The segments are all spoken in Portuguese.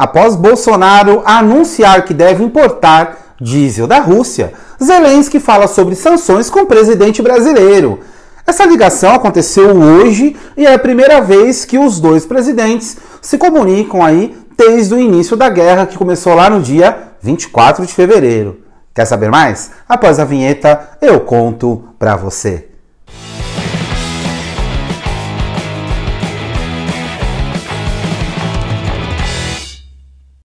Após Bolsonaro anunciar que deve importar diesel da Rússia, Zelensky fala sobre sanções com o presidente brasileiro. Essa ligação aconteceu hoje e é a primeira vez que os dois presidentes se comunicam aí desde o início da guerra que começou lá no dia 24 de fevereiro. Quer saber mais? Após a vinheta eu conto para você.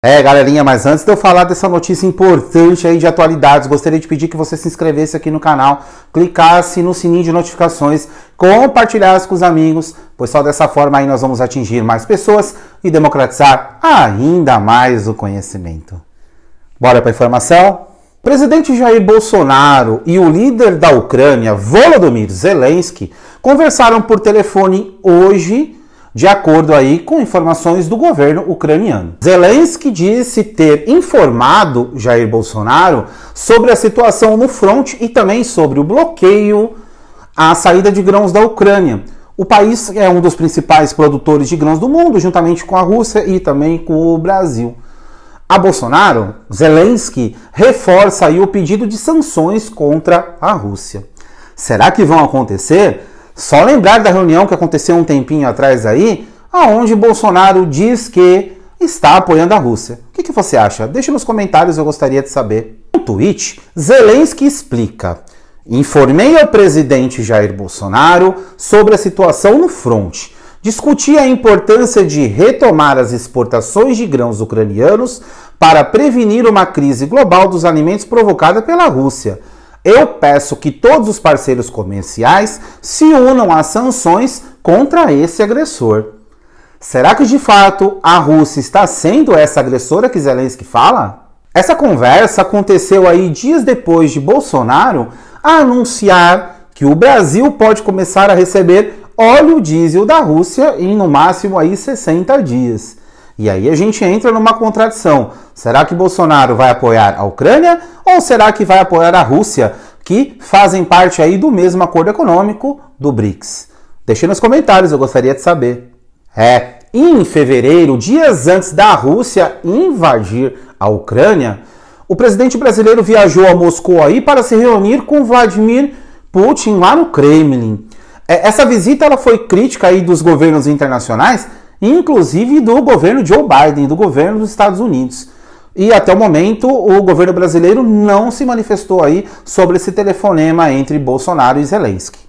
É, galerinha, mas antes de eu falar dessa notícia importante aí de atualidades, gostaria de pedir que você se inscrevesse aqui no canal, clicasse no sininho de notificações, compartilhasse com os amigos, pois só dessa forma aí nós vamos atingir mais pessoas e democratizar ainda mais o conhecimento. Bora para a informação? Presidente Jair Bolsonaro e o líder da Ucrânia, Volodymyr Zelensky, conversaram por telefone hoje de acordo aí com informações do governo ucraniano. Zelensky disse ter informado Jair Bolsonaro sobre a situação no fronte e também sobre o bloqueio à saída de grãos da Ucrânia. O país é um dos principais produtores de grãos do mundo, juntamente com a Rússia e também com o Brasil. A Bolsonaro, Zelensky reforça aí o pedido de sanções contra a Rússia. Será que vão acontecer? Só lembrar da reunião que aconteceu um tempinho atrás aí, aonde Bolsonaro diz que está apoiando a Rússia. O que, que você acha? Deixe nos comentários, eu gostaria de saber. No tweet, Zelensky explica: Informei ao presidente Jair Bolsonaro sobre a situação no fronte. Discuti a importância de retomar as exportações de grãos ucranianos para prevenir uma crise global dos alimentos provocada pela Rússia eu peço que todos os parceiros comerciais se unam às sanções contra esse agressor. Será que de fato a Rússia está sendo essa agressora que Zelensky fala? Essa conversa aconteceu aí dias depois de Bolsonaro anunciar que o Brasil pode começar a receber óleo diesel da Rússia em no máximo aí 60 dias. E aí a gente entra numa contradição. Será que Bolsonaro vai apoiar a Ucrânia ou será que vai apoiar a Rússia, que fazem parte aí do mesmo acordo econômico do BRICS? Deixe nos comentários, eu gostaria de saber. É, em fevereiro, dias antes da Rússia invadir a Ucrânia, o presidente brasileiro viajou a Moscou aí para se reunir com Vladimir Putin lá no Kremlin. É, essa visita ela foi crítica aí dos governos internacionais inclusive do governo Joe Biden, do governo dos Estados Unidos. E até o momento, o governo brasileiro não se manifestou aí sobre esse telefonema entre Bolsonaro e Zelensky.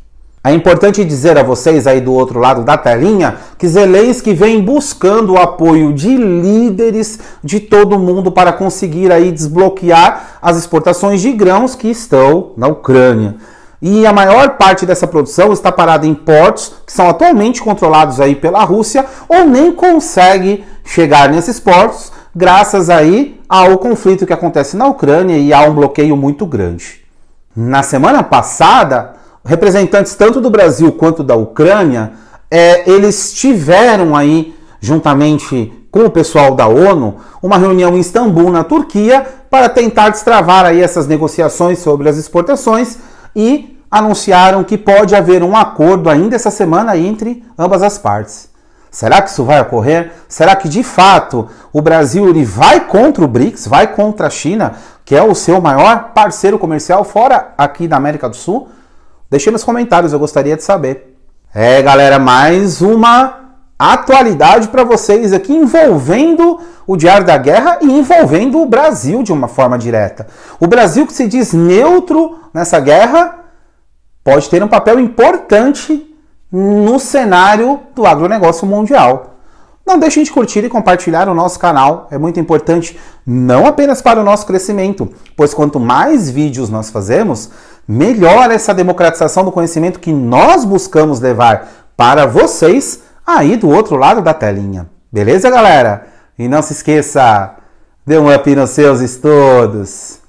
É importante dizer a vocês aí do outro lado da telinha que Zelensky vem buscando o apoio de líderes de todo o mundo para conseguir aí desbloquear as exportações de grãos que estão na Ucrânia. E a maior parte dessa produção está parada em portos que são atualmente controlados aí pela Rússia ou nem consegue chegar nesses portos, graças aí ao conflito que acontece na Ucrânia e a um bloqueio muito grande. Na semana passada, representantes tanto do Brasil quanto da Ucrânia, é, eles tiveram aí juntamente com o pessoal da ONU, uma reunião em Istambul, na Turquia, para tentar destravar aí essas negociações sobre as exportações e anunciaram que pode haver um acordo ainda essa semana entre ambas as partes. Será que isso vai ocorrer? Será que de fato o Brasil ele vai contra o BRICS, vai contra a China, que é o seu maior parceiro comercial fora aqui da América do Sul? Deixe nos comentários, eu gostaria de saber. É, galera, mais uma atualidade para vocês aqui envolvendo o Diário da Guerra e envolvendo o Brasil de uma forma direta. O Brasil que se diz neutro nessa guerra pode ter um papel importante no cenário do agronegócio mundial. Não deixem de curtir e compartilhar o nosso canal, é muito importante, não apenas para o nosso crescimento, pois quanto mais vídeos nós fazemos, melhor essa democratização do conhecimento que nós buscamos levar para vocês aí do outro lado da telinha. Beleza, galera? E não se esqueça, dê um up nos seus estudos.